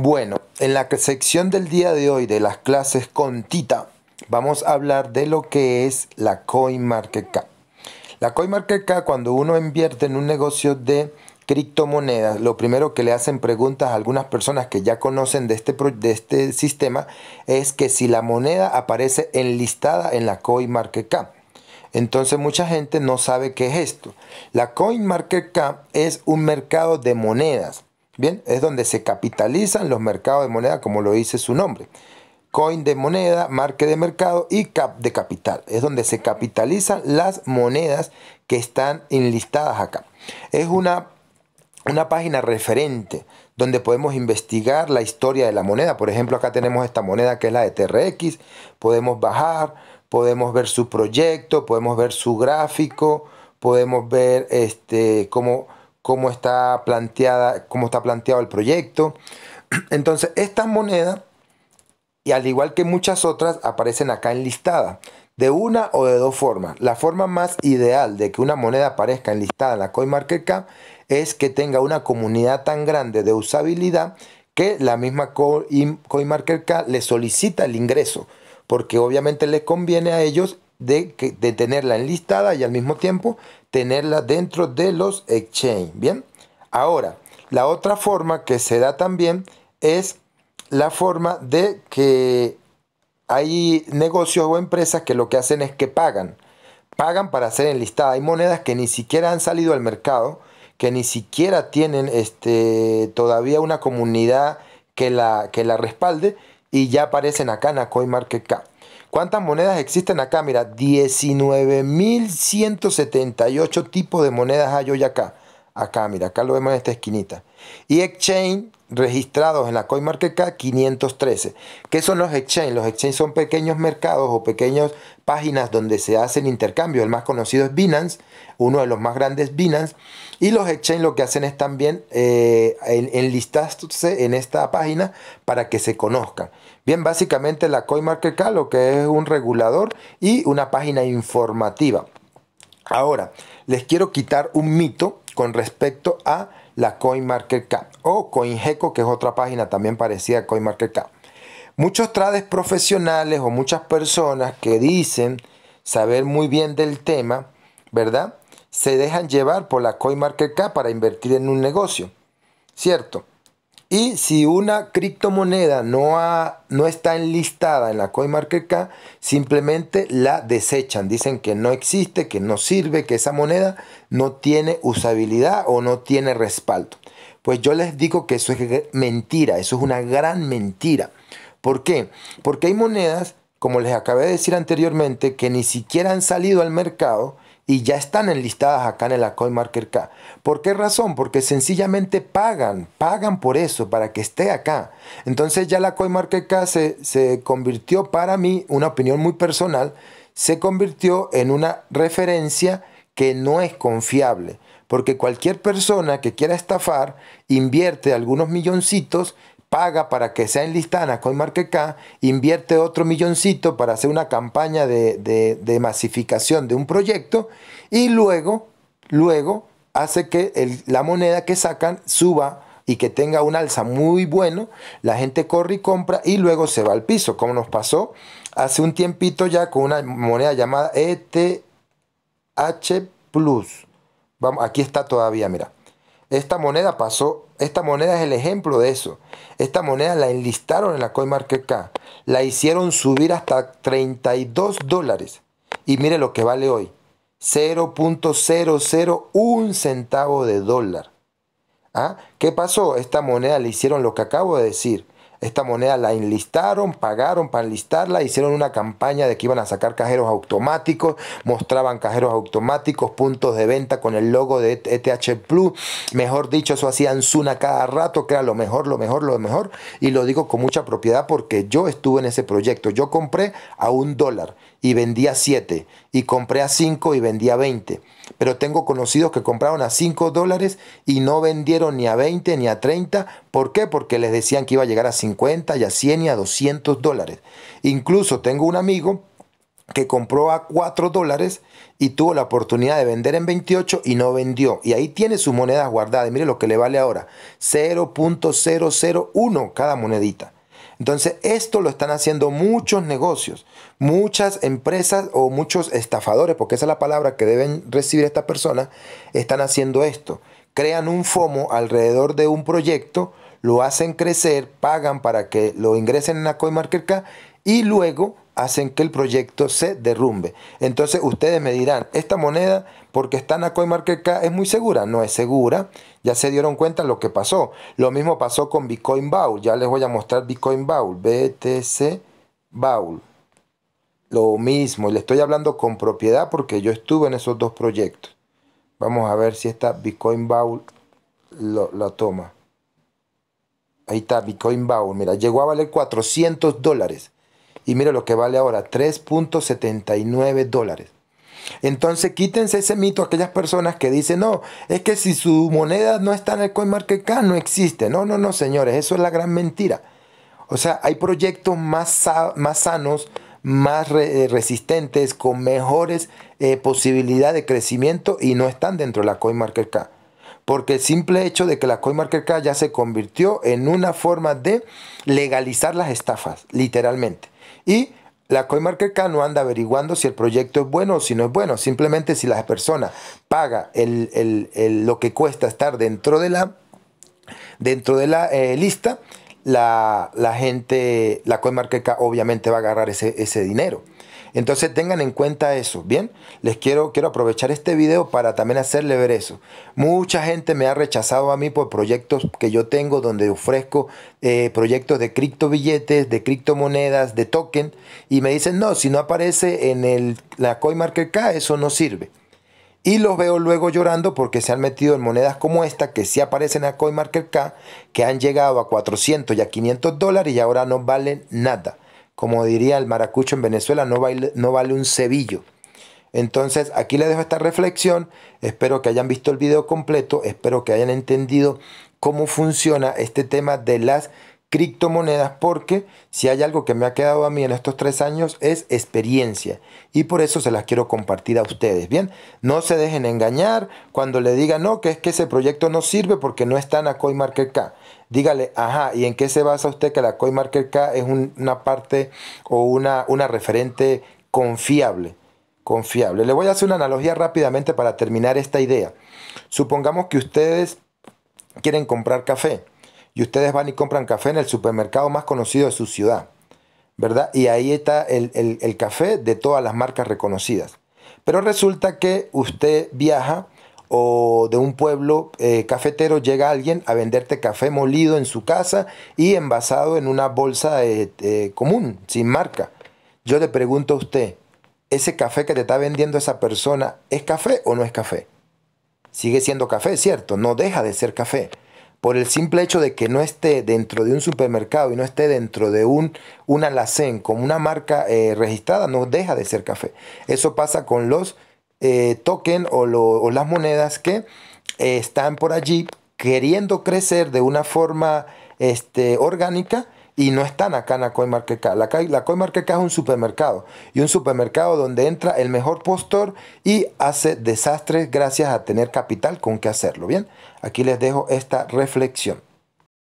Bueno, en la sección del día de hoy de las clases con Tita, vamos a hablar de lo que es la CoinMarketCap. La CoinMarketCap, cuando uno invierte en un negocio de criptomonedas, lo primero que le hacen preguntas a algunas personas que ya conocen de este, de este sistema es que si la moneda aparece enlistada en la CoinMarketCap. Entonces mucha gente no sabe qué es esto. La CoinMarketCap es un mercado de monedas Bien, es donde se capitalizan los mercados de moneda, como lo dice su nombre. Coin de moneda, marque de mercado y cap de capital. Es donde se capitalizan las monedas que están enlistadas acá. Es una, una página referente donde podemos investigar la historia de la moneda. Por ejemplo, acá tenemos esta moneda que es la de TRX. Podemos bajar, podemos ver su proyecto, podemos ver su gráfico, podemos ver este, cómo cómo está, planteada, cómo está planteado el proyecto. Entonces, estas monedas, y al igual que muchas otras, aparecen acá enlistadas, de una o de dos formas. La forma más ideal de que una moneda aparezca enlistada en la CoinMarketCap es que tenga una comunidad tan grande de usabilidad que la misma CoinMarketCap le solicita el ingreso, porque obviamente les conviene a ellos de, tenerla enlistada y al mismo tiempo tenerla dentro de los exchange. Bien, ahora, la otra forma que se da también es la forma de que hay negocios o empresas que lo que hacen es que pagan. Pagan para ser enlistada, Hay monedas que ni siquiera han salido al mercado, que ni siquiera tienen este, todavía una comunidad que la, que la respalde y ya aparecen acá en la CoinMarketCap. ¿Cuántas monedas existen acá? Mira, 19.178 tipos de monedas hay hoy acá. Acá, mira, acá lo vemos en esta esquinita. Y exchange, registrados en la CoinMarketCap 513. ¿Qué son los exchanges? Los exchanges son pequeños mercados o pequeñas páginas donde se hacen intercambios. El más conocido es Binance, uno de los más grandes Binance. Y los exchanges lo que hacen es también eh, enlistarse en esta página para que se conozcan. Bien, básicamente la CoinMarketCap lo que es un regulador y una página informativa. Ahora, les quiero quitar un mito con respecto a la CoinMarketCap o CoinGecko, que es otra página también parecida a CoinMarketCap. Muchos trades profesionales o muchas personas que dicen saber muy bien del tema, ¿verdad? Se dejan llevar por la CoinMarketCap para invertir en un negocio, ¿cierto? Y si una criptomoneda no, está enlistada en la CoinMarketK, simplemente la desechan. Dicen que no existe, que no sirve, que esa moneda no tiene usabilidad o no tiene respaldo. Pues yo les digo que eso es mentira, eso es una gran mentira. ¿Por qué? Porque hay monedas, como les acabé de decir anteriormente, que ni siquiera han salido al mercado y ya están enlistadas acá en la CoinMarketK. K. ¿Por qué razón? Porque sencillamente pagan, pagan por eso, para que esté acá. Entonces ya la CoinMarketK se, se convirtió para mí, una opinión muy personal, se convirtió en una referencia que no es confiable. Porque cualquier persona que quiera estafar invierte algunos milloncitos paga para que sea en listana con K, invierte otro milloncito para hacer una campaña de, de, masificación de un proyecto y luego, luego hace que la moneda que sacan suba y que tenga un alza muy bueno, la gente corre y compra y luego se va al piso, como nos pasó hace un tiempito ya con una moneda llamada ETH Plus. Vamos, aquí está todavía, mira. Esta moneda pasó, esta moneda es el ejemplo de eso. Esta moneda la enlistaron en la CoinMarketCap, la hicieron subir hasta 32 dólares. Y mire lo que vale hoy, 0.001 centavo de dólar. ¿Ah? ¿Qué pasó? Esta moneda le hicieron lo que acabo de decir, esta moneda la enlistaron, pagaron para enlistarla, hicieron una campaña de que iban a sacar cajeros automáticos, mostraban cajeros automáticos, puntos de venta con el logo de ETH Plus. Mejor dicho, eso hacían Zuna cada rato, que era lo mejor, lo mejor, lo mejor. Y lo digo con mucha propiedad porque yo estuve en ese proyecto. Yo compré a un dólar y vendí a 7, y compré a 5 y vendí a 20, Pero tengo conocidos que compraron a 5 dólares y no vendieron ni a 20 ni a 30, ¿Por qué? Porque les decían que iba a llegar a 50 y a 100 y a 200 dólares. Incluso tengo un amigo que compró a 4 dólares y tuvo la oportunidad de vender en 28 y no vendió. Y ahí tiene sus monedas guardadas. mire lo que le vale ahora. 0.001 cada monedita. Entonces, esto lo están haciendo muchos negocios, muchas empresas o muchos estafadores, porque esa es la palabra que deben recibir estas personas, están haciendo esto. Crean un FOMO alrededor de un proyecto, lo hacen crecer, pagan para que lo ingresen en la CoinMarketCap y luego hacen que el proyecto se derrumbe. Entonces ustedes me dirán, esta moneda, porque está en la es muy segura. No es segura, ya se dieron cuenta lo que pasó. Lo mismo pasó con Bitcoin Bowl, ya les voy a mostrar Bitcoin Bowl, BTC Bowl. Lo mismo, Y le estoy hablando con propiedad porque yo estuve en esos dos proyectos. Vamos a ver si esta Bitcoin Bowl lo, la toma. Ahí está, Bitcoin Bowl. Mira, llegó a valer 400 dólares y mira lo que vale ahora, 3.79 dólares. Entonces quítense ese mito aquellas personas que dicen, no, es que si su moneda no está en el CoinMarketCap no existe. No, no, no, señores, eso es la gran mentira. O sea, hay proyectos más, sanos, más eh, resistentes, con mejores eh, posibilidades de crecimiento y no están dentro de la CoinMarketCap porque el simple hecho de que la CoinMarketCap ya se convirtió en una forma de legalizar las estafas, literalmente. Y la CoinMarketCap no anda averiguando si el proyecto es bueno o si no es bueno. Simplemente si la persona paga lo que cuesta estar dentro de la, dentro de la eh, lista, la, la gente, la CoinMarketK obviamente va a agarrar ese, dinero. Entonces tengan en cuenta eso, ¿bien? Les quiero, quiero aprovechar este video para también hacerle ver eso. Mucha gente me ha rechazado a mí por proyectos que yo tengo donde ofrezco eh, proyectos de criptobilletes, de criptomonedas, de token, y me dicen, no, si no aparece en el, la CoinMarketCap, eso no sirve y los veo luego llorando porque se han metido en monedas como esta que sí aparecen a CoinMarketCap que han llegado a 400 y a 500 dólares y ahora no valen nada. Como diría el maracucho en Venezuela, no vale, no vale un cebillo. Entonces aquí les dejo esta reflexión, espero que hayan visto el video completo, espero que hayan entendido cómo funciona este tema de las criptomonedas porque si hay algo que me ha quedado a mí en estos tres años es experiencia y por eso se las quiero compartir a ustedes. Bien, no se dejen engañar cuando le digan no, que es que ese proyecto no sirve porque no está en la CoinMarketCap. Dígale, ajá, ¿y en qué se basa usted que la CoinMarketK es una parte o una, una referente confiable? Confiable. Le voy a hacer una analogía rápidamente para terminar esta idea. Supongamos que ustedes quieren comprar café y ustedes van y compran café en el supermercado más conocido de su ciudad, ¿verdad? Y ahí está el, café de todas las marcas reconocidas. Pero resulta que usted viaja o de un pueblo eh, cafetero llega alguien a venderte café molido en su casa y envasado en una bolsa eh, eh, común, sin marca. Yo le pregunto a usted, ¿ese café que te está vendiendo esa persona es café o no es café? Sigue siendo café, ¿cierto? No deja de ser café por el simple hecho de que no esté dentro de un supermercado y no esté dentro de un, un alacén con una marca eh, registrada, no deja de ser café. Eso pasa con los eh, tokens o, las monedas que eh, están por allí queriendo crecer de una forma este, orgánica y no están acá en la CoinMarketK. La, la es un supermercado y un supermercado donde entra el mejor postor y hace desastres gracias a tener capital con que hacerlo. Bien, aquí les dejo esta reflexión.